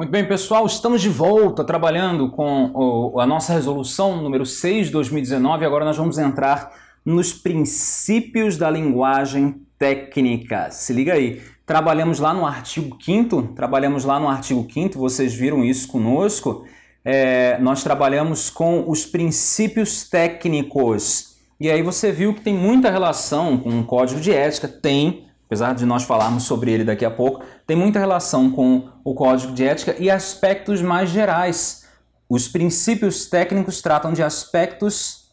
Muito bem, pessoal, estamos de volta trabalhando com a nossa resolução número 6 de 2019. Agora nós vamos entrar nos princípios da linguagem técnica. Se liga aí. Trabalhamos lá no artigo 5 trabalhamos lá no artigo 5 vocês viram isso conosco. É, nós trabalhamos com os princípios técnicos. E aí você viu que tem muita relação com o código de ética, tem, apesar de nós falarmos sobre ele daqui a pouco, tem muita relação com o código de ética e aspectos mais gerais. Os princípios técnicos tratam de aspectos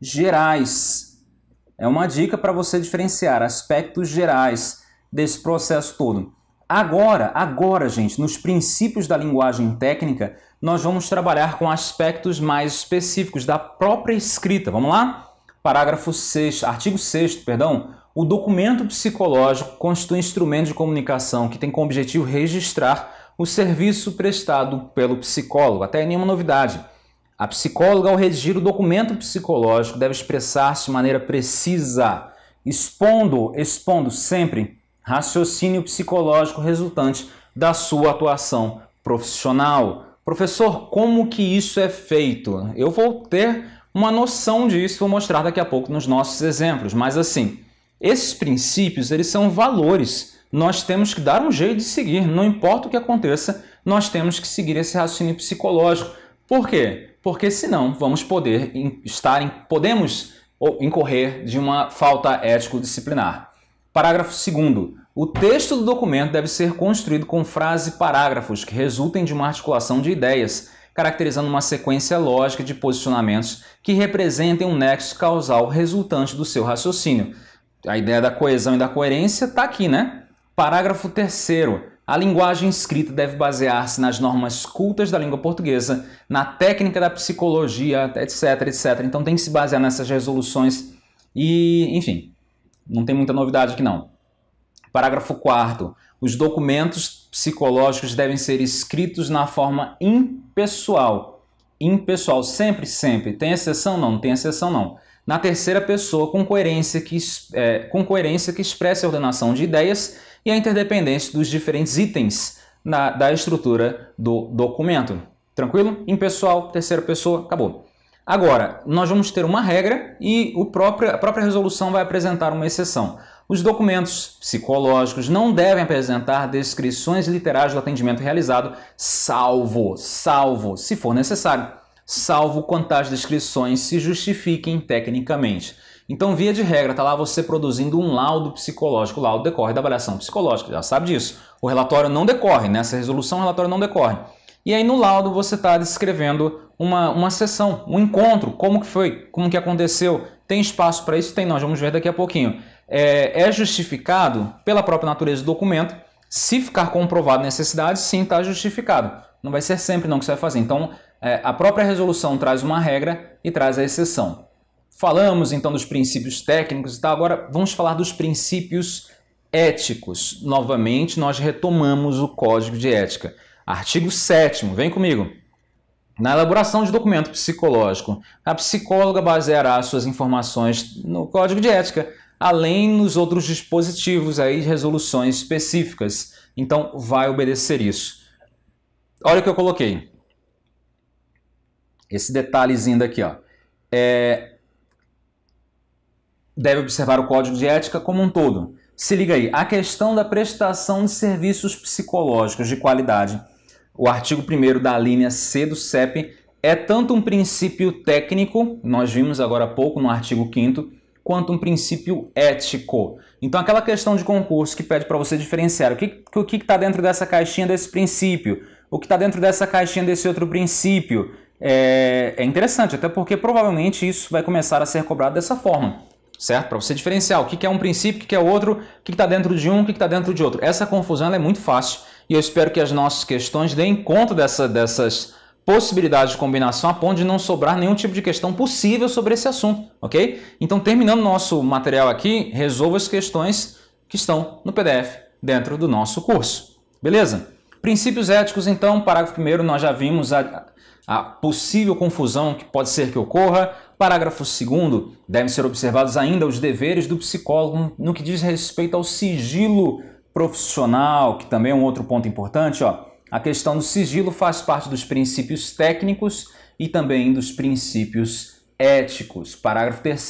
gerais. É uma dica para você diferenciar aspectos gerais desse processo todo. Agora, agora, gente, nos princípios da linguagem técnica, nós vamos trabalhar com aspectos mais específicos da própria escrita. Vamos lá? Parágrafo 6, artigo 6, perdão. O documento psicológico constitui instrumento de comunicação que tem como objetivo registrar o serviço prestado pelo psicólogo. Até nenhuma novidade. A psicóloga, ao redigir o documento psicológico, deve expressar-se de maneira precisa, expondo, expondo sempre raciocínio psicológico resultante da sua atuação profissional. Professor, como que isso é feito? Eu vou ter uma noção disso, vou mostrar daqui a pouco nos nossos exemplos, mas assim, esses princípios, eles são valores. Nós temos que dar um jeito de seguir, não importa o que aconteça, nós temos que seguir esse raciocínio psicológico. Por quê? Porque senão vamos poder estar em, podemos incorrer de uma falta ético-disciplinar. Parágrafo 2 o texto do documento deve ser construído com frase e parágrafos que resultem de uma articulação de ideias caracterizando uma sequência lógica de posicionamentos que representem um nexo causal resultante do seu raciocínio. A ideia da coesão e da coerência está aqui, né? Parágrafo 3. A linguagem escrita deve basear-se nas normas cultas da língua portuguesa, na técnica da psicologia, etc, etc. Então tem que se basear nessas resoluções e, enfim, não tem muita novidade aqui não. Parágrafo 4. Os documentos psicológicos devem ser escritos na forma impessoal. Impessoal, sempre, sempre. Tem exceção? Não, não tem exceção não. Na terceira pessoa, com coerência que, é, com coerência que expressa a ordenação de ideias e a interdependência dos diferentes itens na, da estrutura do documento. Tranquilo? Impessoal, terceira pessoa, acabou. Agora, nós vamos ter uma regra e o próprio, a própria resolução vai apresentar uma exceção. Os documentos psicológicos não devem apresentar descrições literais do atendimento realizado, salvo, salvo, se for necessário, salvo quanto as descrições se justifiquem tecnicamente. Então, via de regra, está lá você produzindo um laudo psicológico. O laudo decorre da avaliação psicológica, já sabe disso. O relatório não decorre, nessa né? resolução o relatório não decorre. E aí no laudo você está descrevendo uma, uma sessão, um encontro, como que foi, como que aconteceu. Tem espaço para isso? Tem, nós vamos ver daqui a pouquinho é, é justificado pela própria natureza do documento. Se ficar comprovado necessidade, sim, está justificado. Não vai ser sempre não que você vai fazer. Então, é, a própria resolução traz uma regra e traz a exceção. Falamos então dos princípios técnicos e tal, agora vamos falar dos princípios éticos. Novamente, nós retomamos o Código de Ética. Artigo 7, vem comigo. Na elaboração de documento psicológico, a psicóloga baseará suas informações no Código de Ética, além nos outros dispositivos aí de resoluções específicas. Então vai obedecer isso. Olha o que eu coloquei. Esse detalhezinho daqui, ó. É... Deve observar o código de ética como um todo. Se liga aí, a questão da prestação de serviços psicológicos de qualidade. O artigo 1 da linha C do CEP é tanto um princípio técnico, nós vimos agora há pouco no artigo 5 quanto um princípio ético. Então, aquela questão de concurso que pede para você diferenciar o que o que está dentro dessa caixinha desse princípio, o que está dentro dessa caixinha desse outro princípio, é, é interessante, até porque provavelmente isso vai começar a ser cobrado dessa forma certo? Para você diferenciar o que é um princípio, o que é outro, o que está dentro de um, o que está dentro de outro. Essa confusão é muito fácil e eu espero que as nossas questões deem conta dessa, dessas possibilidades de combinação a ponto de não sobrar nenhum tipo de questão possível sobre esse assunto, ok? Então, terminando nosso material aqui, resolva as questões que estão no PDF dentro do nosso curso, beleza? Princípios éticos, então, parágrafo 1 nós já vimos a, a possível confusão que pode ser que ocorra. Parágrafo 2 devem ser observados ainda os deveres do psicólogo no que diz respeito ao sigilo profissional, que também é um outro ponto importante, ó. A questão do sigilo faz parte dos princípios técnicos e também dos princípios éticos. Parágrafo 3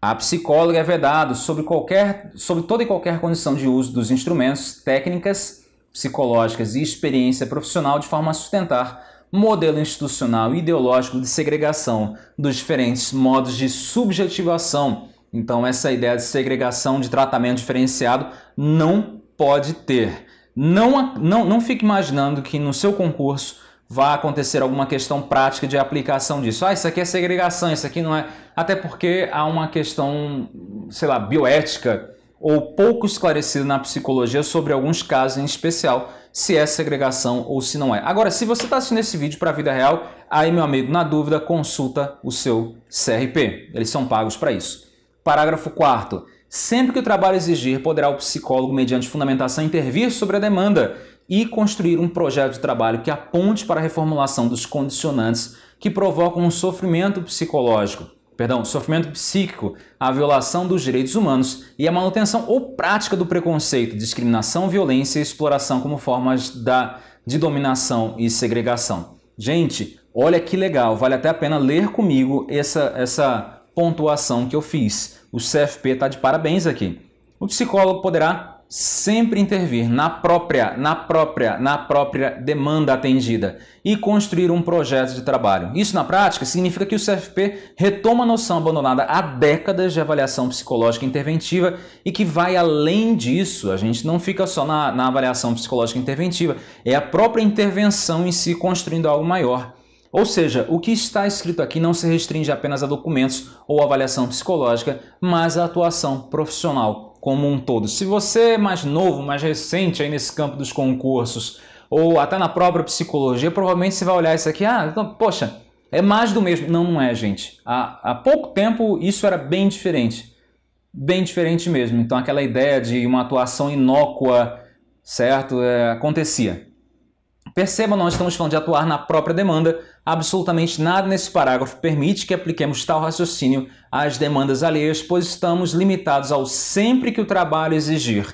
a psicóloga é vedado sobre, qualquer, sobre toda e qualquer condição de uso dos instrumentos, técnicas psicológicas e experiência profissional de forma a sustentar modelo institucional e ideológico de segregação dos diferentes modos de subjetivação. Então, essa ideia de segregação de tratamento diferenciado não pode ter. Não, não, não fique imaginando que no seu concurso vai acontecer alguma questão prática de aplicação disso. Ah, isso aqui é segregação, isso aqui não é. Até porque há uma questão, sei lá, bioética ou pouco esclarecida na psicologia sobre alguns casos em especial, se é segregação ou se não é. Agora, se você está assistindo esse vídeo para a vida real, aí, meu amigo, na dúvida, consulta o seu CRP. Eles são pagos para isso. Parágrafo 4 Sempre que o trabalho exigir, poderá o psicólogo, mediante fundamentação, intervir sobre a demanda e construir um projeto de trabalho que aponte para a reformulação dos condicionantes que provocam um sofrimento psicológico, perdão, sofrimento psíquico, a violação dos direitos humanos e a manutenção ou prática do preconceito, discriminação, violência e exploração como formas da, de dominação e segregação. Gente, olha que legal, vale até a pena ler comigo essa, essa pontuação que eu fiz. O CFP está de parabéns aqui. O psicólogo poderá sempre intervir na própria, na própria, na própria demanda atendida e construir um projeto de trabalho. Isso na prática significa que o CFP retoma a noção abandonada há décadas de avaliação psicológica interventiva e que vai além disso. A gente não fica só na, na avaliação psicológica interventiva, é a própria intervenção em si construindo algo maior. Ou seja, o que está escrito aqui não se restringe apenas a documentos ou avaliação psicológica, mas à atuação profissional como um todo. Se você é mais novo, mais recente aí nesse campo dos concursos, ou até na própria psicologia, provavelmente você vai olhar isso aqui, ah, então, poxa, é mais do mesmo. Não, não é, gente. Há, há pouco tempo isso era bem diferente. Bem diferente mesmo. Então aquela ideia de uma atuação inócua, certo, é, acontecia. Percebam, nós estamos falando de atuar na própria demanda, absolutamente nada nesse parágrafo permite que apliquemos tal raciocínio às demandas alheias, pois estamos limitados ao sempre que o trabalho exigir.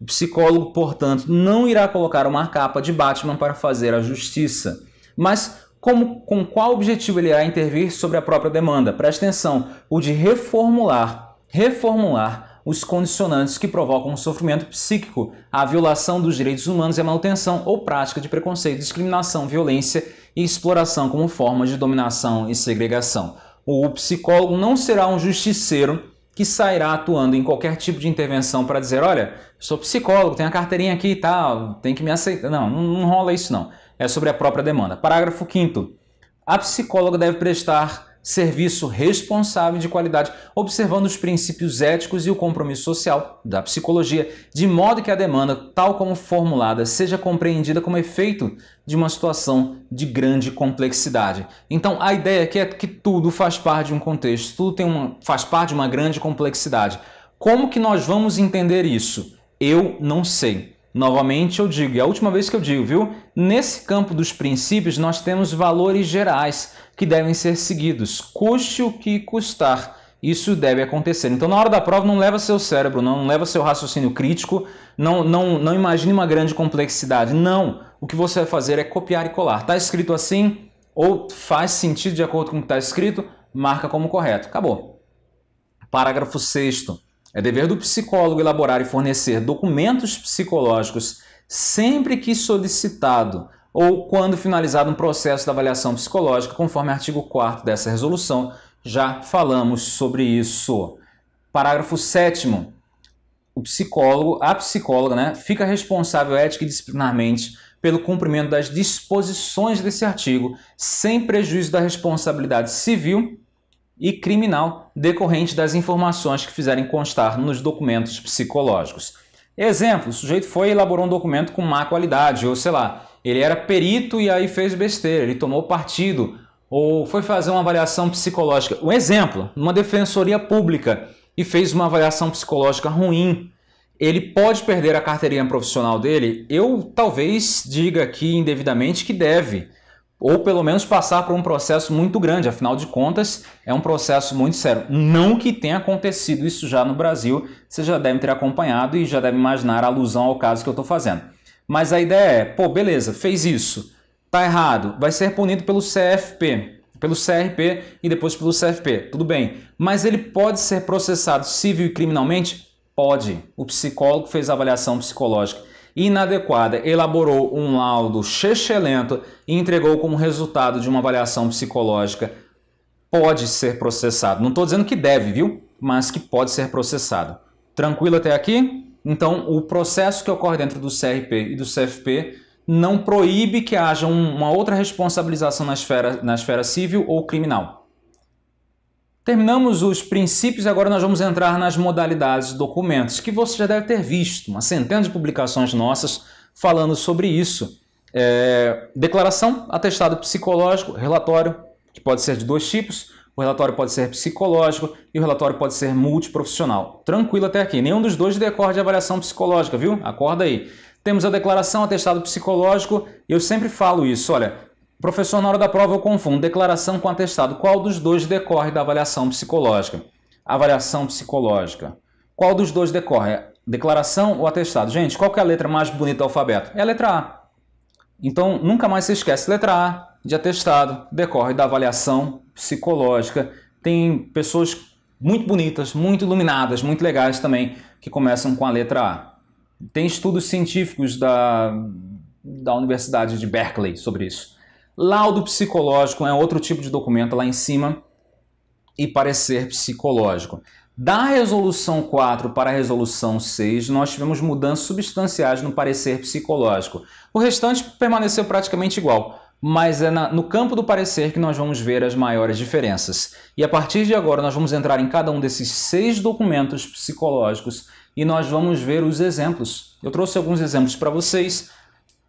O psicólogo, portanto, não irá colocar uma capa de Batman para fazer a justiça. Mas como, com qual objetivo ele irá intervir sobre a própria demanda? Preste atenção, o de reformular. Reformular os condicionantes que provocam o sofrimento psíquico, a violação dos direitos humanos e é a manutenção ou prática de preconceito, discriminação, violência e exploração como formas de dominação e segregação. O psicólogo não será um justiceiro que sairá atuando em qualquer tipo de intervenção para dizer, olha, sou psicólogo, tenho a carteirinha aqui e tal, tem que me aceitar. Não, não, não rola isso não. É sobre a própria demanda. Parágrafo 5 A psicóloga deve prestar serviço responsável e de qualidade, observando os princípios éticos e o compromisso social da psicologia, de modo que a demanda, tal como formulada, seja compreendida como efeito de uma situação de grande complexidade. Então, a ideia aqui é que tudo faz parte de um contexto, tudo tem uma, faz parte de uma grande complexidade. Como que nós vamos entender isso? Eu não sei. Novamente eu digo, e é a última vez que eu digo, viu? Nesse campo dos princípios, nós temos valores gerais, que devem ser seguidos, custe o que custar. Isso deve acontecer. Então, na hora da prova, não leva seu cérebro, não leva seu raciocínio crítico, não, não, não imagine uma grande complexidade. Não. O que você vai fazer é copiar e colar. Está escrito assim, ou faz sentido de acordo com o que está escrito, marca como correto. Acabou. Parágrafo 6. É dever do psicólogo elaborar e fornecer documentos psicológicos sempre que solicitado ou quando finalizado um processo de avaliação psicológica, conforme artigo 4 dessa resolução, já falamos sobre isso. Parágrafo 7 o psicólogo, a psicóloga, né, fica responsável ética e disciplinarmente pelo cumprimento das disposições desse artigo, sem prejuízo da responsabilidade civil e criminal decorrente das informações que fizerem constar nos documentos psicológicos. Exemplo: o sujeito foi e elaborou um documento com má qualidade, ou sei lá, ele era perito e aí fez besteira, ele tomou partido ou foi fazer uma avaliação psicológica. Um exemplo, uma defensoria pública e fez uma avaliação psicológica ruim, ele pode perder a carteirinha profissional dele? Eu talvez diga aqui indevidamente que deve, ou pelo menos passar por um processo muito grande, afinal de contas, é um processo muito sério. Não que tenha acontecido isso já no Brasil, Você já deve ter acompanhado e já deve imaginar a alusão ao caso que eu estou fazendo. Mas a ideia é, pô, beleza, fez isso, tá errado, vai ser punido pelo CFP, pelo CRP e depois pelo CFP, tudo bem. Mas ele pode ser processado civil e criminalmente? Pode. O psicólogo fez a avaliação psicológica inadequada, elaborou um laudo chechelento e entregou como resultado de uma avaliação psicológica. Pode ser processado. Não estou dizendo que deve, viu? Mas que pode ser processado. Tranquilo até aqui? Então, o processo que ocorre dentro do CRP e do CFP não proíbe que haja uma outra responsabilização na esfera, na esfera civil ou criminal. Terminamos os princípios e agora nós vamos entrar nas modalidades de documentos, que você já deve ter visto, uma centena de publicações nossas falando sobre isso. É, declaração, atestado psicológico, relatório, que pode ser de dois tipos, o relatório pode ser psicológico e o relatório pode ser multiprofissional. Tranquilo até aqui, nenhum dos dois decorre de avaliação psicológica, viu? Acorda aí. Temos a declaração atestado psicológico, e eu sempre falo isso, olha, professor, na hora da prova eu confundo declaração com atestado. Qual dos dois decorre da avaliação psicológica? Avaliação psicológica. Qual dos dois decorre? Declaração ou atestado? Gente, qual é a letra mais bonita do alfabeto? É a letra A. Então, nunca mais se esquece. Letra A de atestado decorre da avaliação psicológica. Tem pessoas muito bonitas, muito iluminadas, muito legais também, que começam com a letra A. Tem estudos científicos da, da Universidade de Berkeley sobre isso. Laudo psicológico é outro tipo de documento lá em cima e parecer psicológico. Da resolução 4 para a resolução 6, nós tivemos mudanças substanciais no parecer psicológico. O restante permaneceu praticamente igual mas é na, no campo do parecer que nós vamos ver as maiores diferenças. E a partir de agora nós vamos entrar em cada um desses seis documentos psicológicos e nós vamos ver os exemplos. Eu trouxe alguns exemplos para vocês.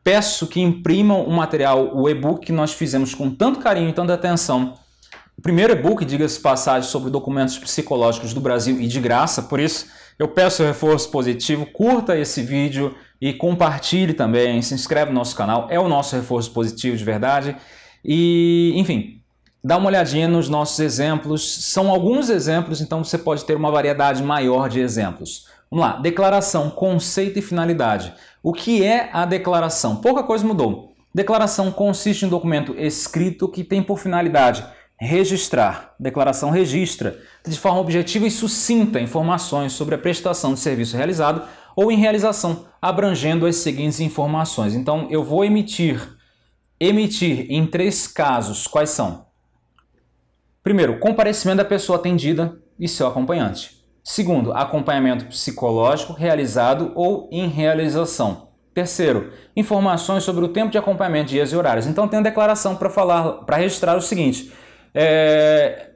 Peço que imprimam o material, o e-book que nós fizemos com tanto carinho e tanta atenção. O primeiro e-book, diga-se passagem, sobre documentos psicológicos do Brasil e de graça, por isso eu peço reforço positivo, curta esse vídeo e compartilhe também, se inscreve no nosso canal, é o nosso reforço positivo de verdade. E, enfim, dá uma olhadinha nos nossos exemplos, são alguns exemplos, então você pode ter uma variedade maior de exemplos. Vamos lá, declaração, conceito e finalidade. O que é a declaração? Pouca coisa mudou. Declaração consiste em um documento escrito que tem por finalidade Registrar. Declaração registra, de forma objetiva e sucinta, informações sobre a prestação de serviço realizado ou em realização, abrangendo as seguintes informações. Então, eu vou emitir, emitir em três casos. Quais são? Primeiro, comparecimento da pessoa atendida e seu acompanhante. Segundo, acompanhamento psicológico realizado ou em realização. Terceiro, informações sobre o tempo de acompanhamento, dias e horários. Então, tem a declaração para falar, para registrar o seguinte: é,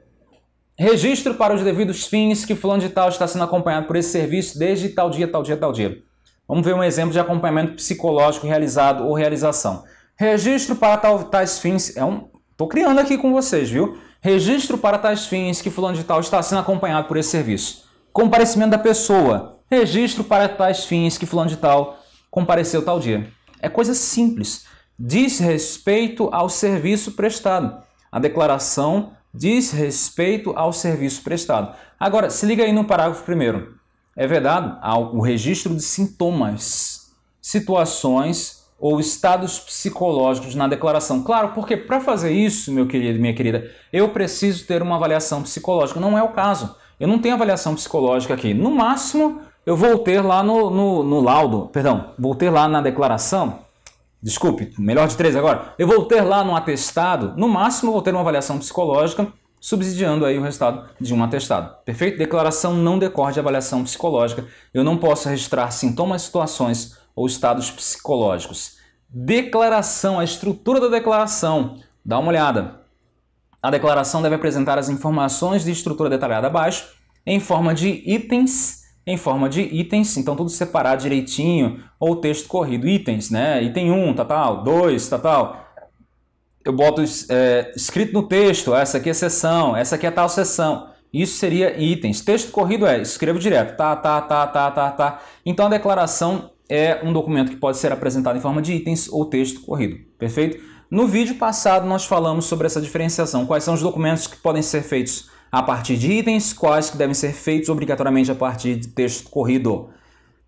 registro para os devidos fins que fulano de tal está sendo acompanhado por esse serviço desde tal dia, tal dia, tal dia. Vamos ver um exemplo de acompanhamento psicológico realizado ou realização. Registro para tal, tais fins. É um, tô criando aqui com vocês, viu? Registro para tais fins que fulano de tal está sendo acompanhado por esse serviço. Comparecimento da pessoa. Registro para tais fins que fulano de tal compareceu tal dia. É coisa simples. Diz respeito ao serviço prestado. A declaração diz respeito ao serviço prestado. Agora, se liga aí no parágrafo primeiro. É vedado o registro de sintomas, situações ou estados psicológicos na declaração. Claro, porque para fazer isso, meu querido, minha querida, eu preciso ter uma avaliação psicológica. Não é o caso. Eu não tenho avaliação psicológica aqui. No máximo, eu vou ter lá no, no, no laudo, perdão, vou ter lá na declaração desculpe, melhor de três agora, eu vou ter lá no atestado, no máximo vou ter uma avaliação psicológica, subsidiando aí o resultado de um atestado. Perfeito? Declaração não decorre de avaliação psicológica. Eu não posso registrar sintomas, situações ou estados psicológicos. Declaração, a estrutura da declaração. Dá uma olhada. A declaração deve apresentar as informações de estrutura detalhada abaixo em forma de itens em forma de itens, então tudo separado direitinho, ou texto corrido, itens, né? Item 1, tá tal, 2, tá tal. Eu boto é, escrito no texto, essa aqui é sessão, essa aqui é tal sessão. Isso seria itens. Texto corrido é, escrevo direto, tá, tá, tá, tá, tá, tá. Então a declaração é um documento que pode ser apresentado em forma de itens ou texto corrido, perfeito? No vídeo passado nós falamos sobre essa diferenciação, quais são os documentos que podem ser feitos a partir de itens, quais que devem ser feitos obrigatoriamente a partir de texto corrido.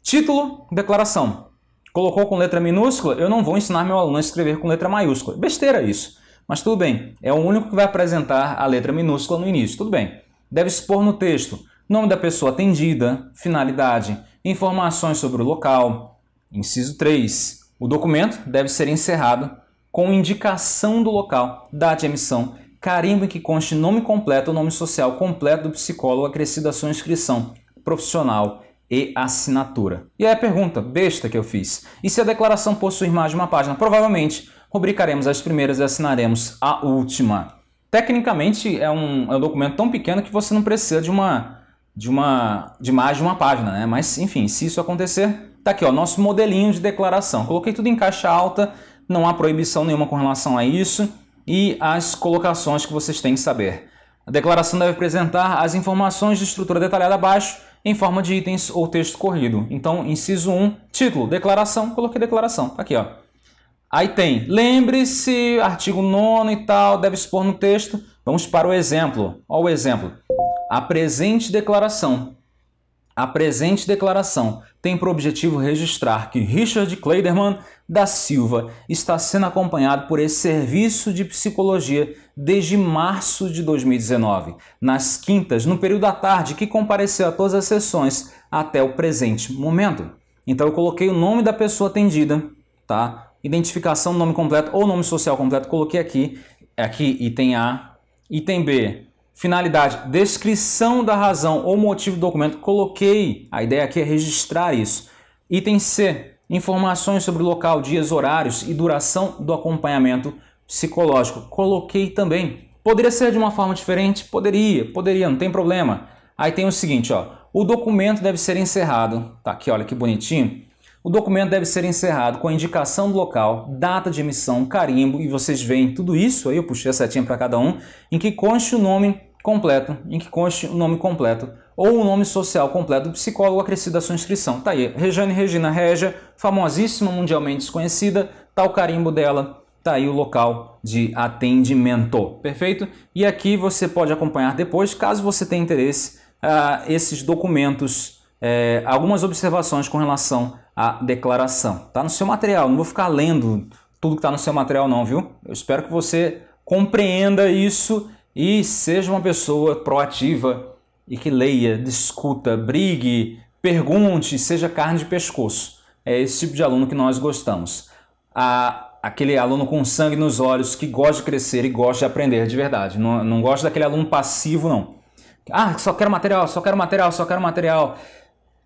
Título, declaração. Colocou com letra minúscula, eu não vou ensinar meu aluno a escrever com letra maiúscula. Besteira isso. Mas tudo bem, é o único que vai apresentar a letra minúscula no início, tudo bem. Deve expor no texto nome da pessoa atendida, finalidade, informações sobre o local. Inciso 3. O documento deve ser encerrado com indicação do local, data de emissão carimbo em que conste nome completo ou nome social completo do psicólogo acrescido à sua inscrição profissional e assinatura. E aí a pergunta besta que eu fiz. E se a declaração possuir mais de uma página? Provavelmente rubricaremos as primeiras e assinaremos a última. Tecnicamente é um, é um documento tão pequeno que você não precisa de uma de uma de mais de uma página, né? Mas enfim, se isso acontecer, tá aqui, ó, nosso modelinho de declaração. Coloquei tudo em caixa alta, não há proibição nenhuma com relação a isso e as colocações que vocês têm que saber. A declaração deve apresentar as informações de estrutura detalhada abaixo em forma de itens ou texto corrido. Então, inciso 1, título, declaração, coloquei declaração, tá aqui ó. Aí tem, lembre-se, artigo 9 e tal, deve expor no texto. Vamos para o exemplo. Olha o exemplo. Apresente declaração. A presente declaração tem por objetivo registrar que Richard Kleiderman da Silva está sendo acompanhado por esse serviço de psicologia desde março de 2019, nas quintas, no período da tarde, que compareceu a todas as sessões até o presente momento. Então eu coloquei o nome da pessoa atendida, tá? Identificação, nome completo ou nome social completo, coloquei aqui, aqui item A, item B, Finalidade, descrição da razão ou motivo do documento. Coloquei, a ideia aqui é registrar isso. Item C, informações sobre local, dias, horários e duração do acompanhamento psicológico. Coloquei também. Poderia ser de uma forma diferente? Poderia, poderia, não tem problema. Aí tem o seguinte, ó, o documento deve ser encerrado, tá aqui, olha que bonitinho, o documento deve ser encerrado com a indicação do local, data de emissão, carimbo e vocês veem tudo isso, aí eu puxei a setinha para cada um, em que conste o nome completo, em que conste o nome completo ou o nome social completo do psicólogo acrescido à sua inscrição. Tá aí, Rejane Regina Regia, famosíssima mundialmente desconhecida, tá o carimbo dela, tá aí o local de atendimento, perfeito? E aqui você pode acompanhar depois, caso você tenha interesse, uh, esses documentos, eh, algumas observações com relação a declaração. Tá no seu material, não vou ficar lendo tudo que está no seu material não, viu? Eu espero que você compreenda isso e seja uma pessoa proativa e que leia, discuta, brigue, pergunte, seja carne de pescoço. É esse tipo de aluno que nós gostamos. A, aquele aluno com sangue nos olhos que gosta de crescer e gosta de aprender de verdade. Não, não gosta daquele aluno passivo, não. Ah, só quero material, só quero material, só quero material.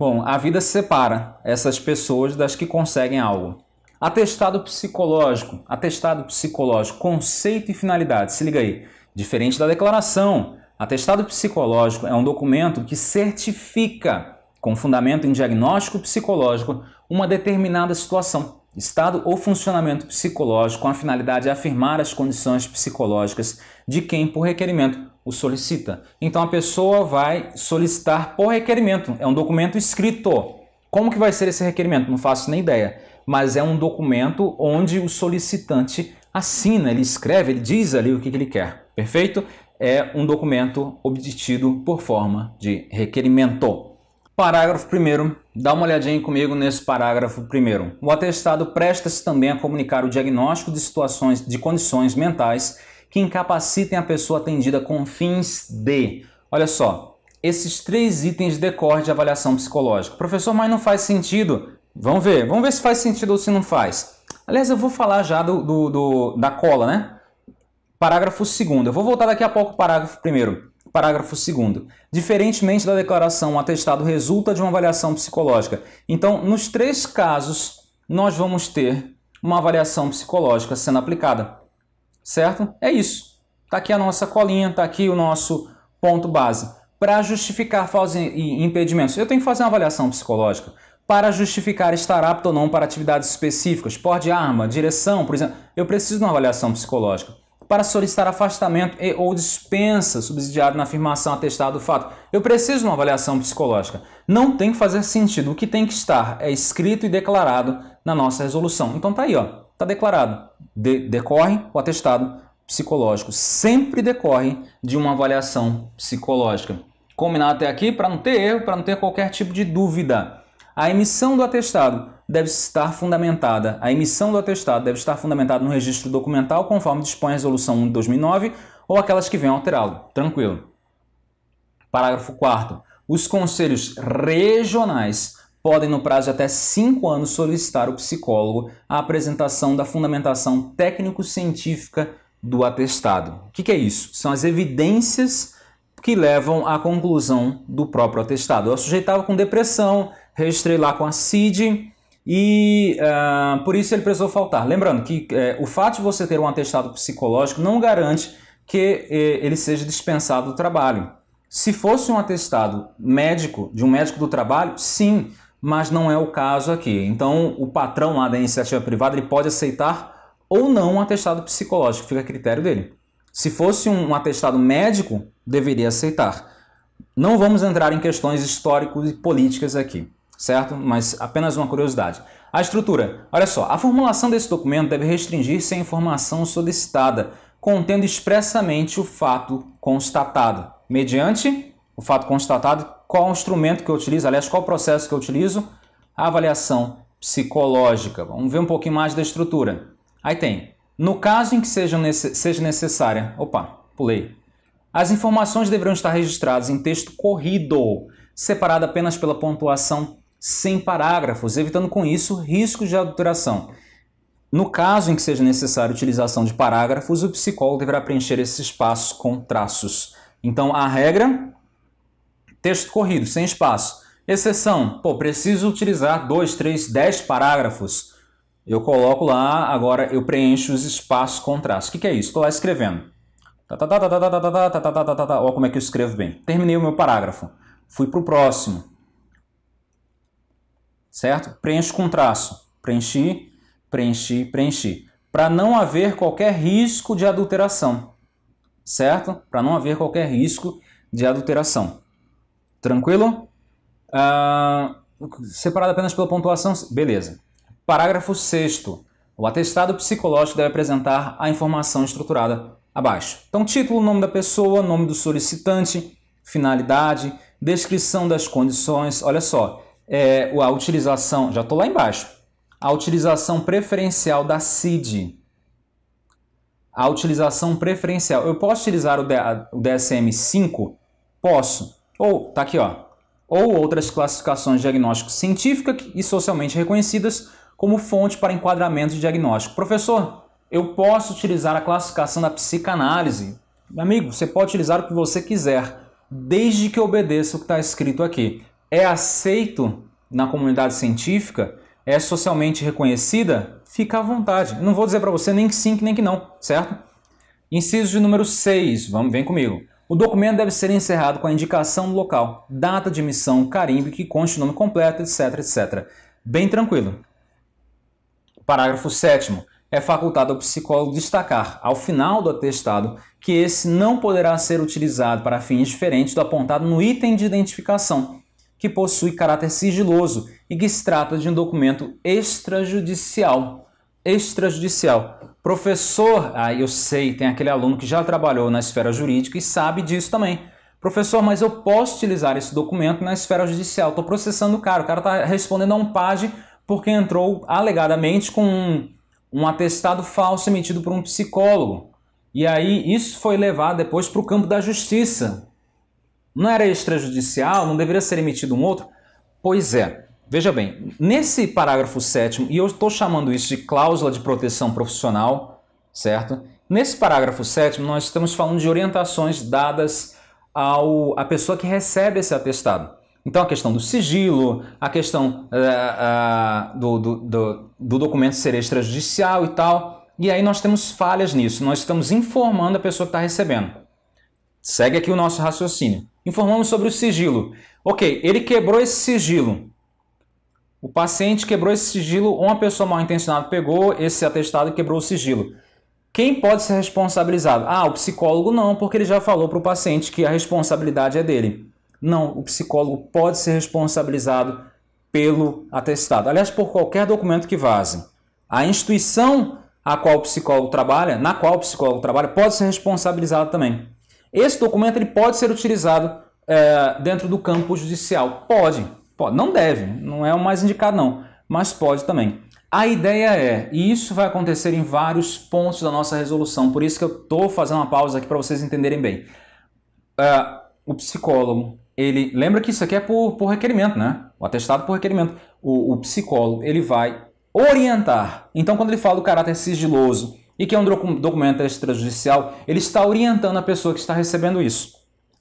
Bom, a vida separa essas pessoas das que conseguem algo. Atestado psicológico, atestado psicológico, conceito e finalidade. Se liga aí. Diferente da declaração, atestado psicológico é um documento que certifica, com fundamento em diagnóstico psicológico, uma determinada situação, estado ou funcionamento psicológico com a finalidade de afirmar as condições psicológicas de quem, por requerimento, o solicita. Então a pessoa vai solicitar por requerimento. É um documento escrito. Como que vai ser esse requerimento? Não faço nem ideia. Mas é um documento onde o solicitante assina, ele escreve, ele diz ali o que, que ele quer. Perfeito? É um documento obtido por forma de requerimento. Parágrafo 1. Dá uma olhadinha comigo nesse parágrafo 1. O atestado presta-se também a comunicar o diagnóstico de situações de condições mentais que incapacitem a pessoa atendida com fins de. Olha só, esses três itens decorrem de avaliação psicológica. Professor, mas não faz sentido. Vamos ver, vamos ver se faz sentido ou se não faz. Aliás, eu vou falar já do, do, do da cola, né? Parágrafo 2. Eu vou voltar daqui a pouco ao parágrafo 1. Parágrafo 2. Diferentemente da declaração, o atestado resulta de uma avaliação psicológica. Então, nos três casos, nós vamos ter uma avaliação psicológica sendo aplicada certo? É isso. Está aqui a nossa colinha, está aqui o nosso ponto base. Para justificar falsas impedimentos, eu tenho que fazer uma avaliação psicológica. Para justificar estar apto ou não para atividades específicas, porte de arma, direção, por exemplo, eu preciso de uma avaliação psicológica. Para solicitar afastamento e, ou dispensa subsidiada na afirmação atestada do fato, eu preciso de uma avaliação psicológica. Não tem que fazer sentido. O que tem que estar é escrito e declarado na nossa resolução. Então tá aí, ó está declarado. De, decorre o atestado psicológico. Sempre decorre de uma avaliação psicológica. Combinar até aqui para não ter erro, para não ter qualquer tipo de dúvida. A emissão do atestado deve estar fundamentada. A emissão do atestado deve estar fundamentada no registro documental, conforme dispõe a Resolução 1 de 2009 ou aquelas que venham alterá-lo. Tranquilo. Parágrafo 4. Os conselhos regionais podem, no prazo de até cinco anos, solicitar o psicólogo a apresentação da fundamentação técnico-científica do atestado. O que é isso? São as evidências que levam à conclusão do próprio atestado. Eu sujeitava com depressão, registrei lá com a CID e uh, por isso ele precisou faltar. Lembrando que uh, o fato de você ter um atestado psicológico não garante que uh, ele seja dispensado do trabalho. Se fosse um atestado médico, de um médico do trabalho, sim, mas não é o caso aqui. Então, o patrão lá da iniciativa privada ele pode aceitar ou não um atestado psicológico, fica a critério dele. Se fosse um atestado médico, deveria aceitar. Não vamos entrar em questões históricas e políticas aqui, certo? Mas apenas uma curiosidade. A estrutura. Olha só, a formulação desse documento deve restringir-se à informação solicitada, contendo expressamente o fato constatado, mediante o fato constatado qual instrumento que eu utilizo, aliás, qual processo que eu utilizo, a avaliação psicológica. Vamos ver um pouquinho mais da estrutura. Aí tem, no caso em que seja, seja necessária, opa, pulei. As informações deverão estar registradas em texto corrido, separado apenas pela pontuação, sem parágrafos, evitando com isso riscos de adulteração. No caso em que seja necessária a utilização de parágrafos, o psicólogo deverá preencher esse espaço com traços. Então, a regra texto corrido, sem espaço. Exceção, pô, preciso utilizar 2, 3, 10 parágrafos. Eu coloco lá, agora eu preencho os espaços com traço. O que, que é isso? Estou lá escrevendo. Olha como é que eu escrevo bem. Terminei o meu parágrafo. Fui para o próximo. Certo? Preencho com traço. Preenchi, preenchi, preenchi. Para não haver qualquer risco de adulteração. Certo? Para não haver qualquer risco de adulteração. Tranquilo? Uh, separado apenas pela pontuação? Beleza. Parágrafo 6. O atestado psicológico deve apresentar a informação estruturada abaixo. Então, título, nome da pessoa, nome do solicitante, finalidade, descrição das condições. Olha só, é, a utilização, já estou lá embaixo. A utilização preferencial da CID. A utilização preferencial. Eu posso utilizar o DSM-5? Posso. Ou, tá aqui, ó. Ou outras classificações diagnósticas científicas e socialmente reconhecidas como fonte para enquadramento de diagnóstico. Professor, eu posso utilizar a classificação da psicanálise? Meu amigo, você pode utilizar o que você quiser, desde que obedeça o que está escrito aqui. É aceito na comunidade científica? É socialmente reconhecida? Fica à vontade. não vou dizer para você nem que sim, nem que não, certo? Inciso de número 6, vamos, vem comigo. O documento deve ser encerrado com a indicação do local, data de emissão, carimbo que conste o nome completo, etc, etc. Bem tranquilo. Parágrafo 7 é facultado ao psicólogo destacar, ao final do atestado, que esse não poderá ser utilizado para fins diferentes do apontado no item de identificação, que possui caráter sigiloso e que se trata de um documento extrajudicial extrajudicial. Professor, aí ah, eu sei, tem aquele aluno que já trabalhou na esfera jurídica e sabe disso também. Professor, mas eu posso utilizar esse documento na esfera judicial. Estou processando o cara, o cara está respondendo a um PAGE porque entrou alegadamente com um, um atestado falso emitido por um psicólogo. E aí isso foi levado depois para o campo da justiça. Não era extrajudicial, não deveria ser emitido um outro? Pois é. Veja bem, nesse parágrafo 7, e eu estou chamando isso de cláusula de proteção profissional, certo? Nesse parágrafo 7, nós estamos falando de orientações dadas ao, à pessoa que recebe esse atestado. Então, a questão do sigilo, a questão uh, uh, do, do, do, do documento ser extrajudicial e tal. E aí nós temos falhas nisso, nós estamos informando a pessoa que está recebendo. Segue aqui o nosso raciocínio. Informamos sobre o sigilo. Ok, ele quebrou esse sigilo. O paciente quebrou esse sigilo, ou uma pessoa mal intencionada pegou esse atestado e quebrou o sigilo. Quem pode ser responsabilizado? Ah, o psicólogo não, porque ele já falou para o paciente que a responsabilidade é dele. Não, o psicólogo pode ser responsabilizado pelo atestado. Aliás, por qualquer documento que vaze. A instituição a qual o psicólogo trabalha, na qual o psicólogo trabalha, pode ser responsabilizado também. Esse documento ele pode ser utilizado é, dentro do campo judicial? Pode. Pode, não deve, não é o mais indicado não, mas pode também. A ideia é, e isso vai acontecer em vários pontos da nossa resolução, por isso que eu estou fazendo uma pausa aqui para vocês entenderem bem. Uh, o psicólogo, ele. Lembra que isso aqui é por, por requerimento, né? O atestado por requerimento. O, o psicólogo, ele vai orientar. Então, quando ele fala do caráter sigiloso e que é um documento extrajudicial, ele está orientando a pessoa que está recebendo isso.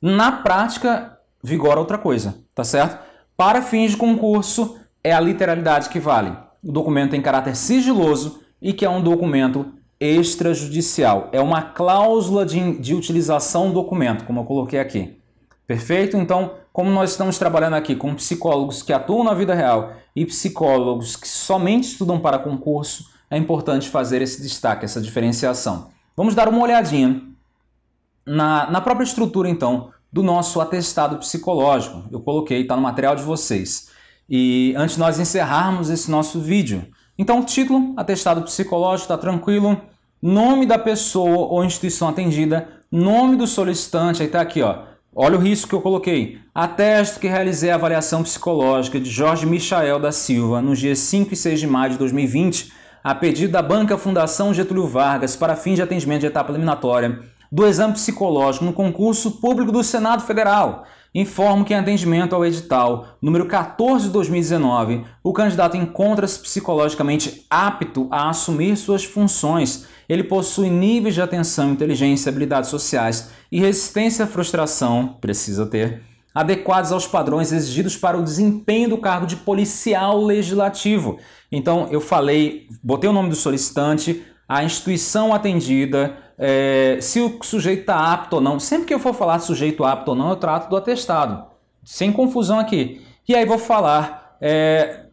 Na prática, vigora outra coisa, tá certo? Para fins de concurso, é a literalidade que vale. O documento tem caráter sigiloso e que é um documento extrajudicial. É uma cláusula de, de utilização do documento, como eu coloquei aqui. Perfeito? Então, como nós estamos trabalhando aqui com psicólogos que atuam na vida real e psicólogos que somente estudam para concurso, é importante fazer esse destaque, essa diferenciação. Vamos dar uma olhadinha na, na própria estrutura, então, do nosso atestado psicológico. Eu coloquei, está no material de vocês. E antes de nós encerrarmos esse nosso vídeo, então título, atestado psicológico, está tranquilo, nome da pessoa ou instituição atendida, nome do solicitante, aí está aqui, ó. Olha o risco que eu coloquei. Atesto que realizei a avaliação psicológica de Jorge Michael da Silva nos dias 5 e 6 de maio de 2020, a pedido da Banca Fundação Getúlio Vargas para fins de atendimento de etapa eliminatória do exame psicológico no concurso público do Senado Federal. Informo que em atendimento ao edital número 14 de 2019, o candidato encontra-se psicologicamente apto a assumir suas funções. Ele possui níveis de atenção, inteligência, habilidades sociais e resistência à frustração, precisa ter, adequados aos padrões exigidos para o desempenho do cargo de policial legislativo. Então, eu falei, botei o nome do solicitante, a instituição atendida, é, se o sujeito está apto ou não. Sempre que eu for falar sujeito apto ou não, eu trato do atestado, sem confusão aqui. E aí vou falar é,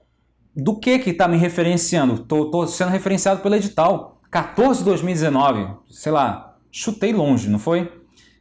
do que que está me referenciando. Estou sendo referenciado pelo edital 14 de 2019, sei lá, chutei longe, não foi?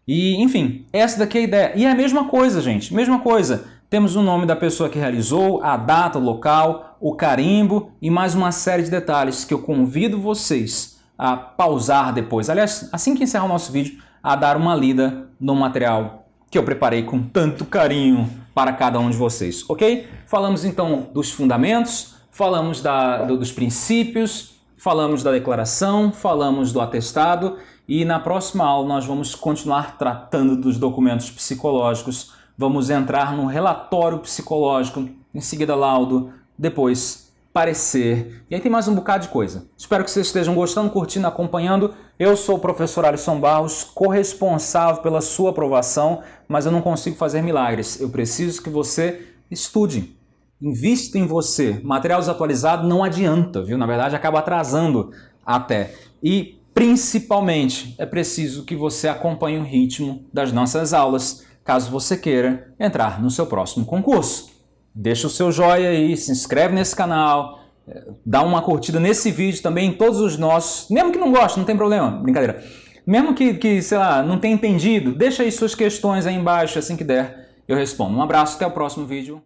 E enfim, essa daqui é a ideia. E é a mesma coisa, gente, mesma coisa. Temos o nome da pessoa que realizou, a data, o local, o carimbo e mais uma série de detalhes que eu convido vocês a pausar depois. Aliás, assim que encerrar o nosso vídeo, a dar uma lida no material que eu preparei com tanto carinho para cada um de vocês, ok? Falamos então dos fundamentos, falamos da, do, dos princípios, falamos da declaração, falamos do atestado e na próxima aula nós vamos continuar tratando dos documentos psicológicos Vamos entrar no relatório psicológico, em seguida laudo, depois parecer. E aí tem mais um bocado de coisa. Espero que vocês estejam gostando, curtindo, acompanhando. Eu sou o professor Alisson Barros, corresponsável pela sua aprovação, mas eu não consigo fazer milagres. Eu preciso que você estude. Invista em você. Material desatualizado não adianta, viu? Na verdade, acaba atrasando até. E principalmente é preciso que você acompanhe o ritmo das nossas aulas caso você queira entrar no seu próximo concurso. Deixa o seu joinha aí, se inscreve nesse canal, eh, dá uma curtida nesse vídeo também, todos os nossos, mesmo que não goste, não tem problema, brincadeira. Mesmo que, que, sei lá, não tenha entendido, deixa aí suas questões aí embaixo, assim que der, eu respondo. Um abraço, até o próximo vídeo.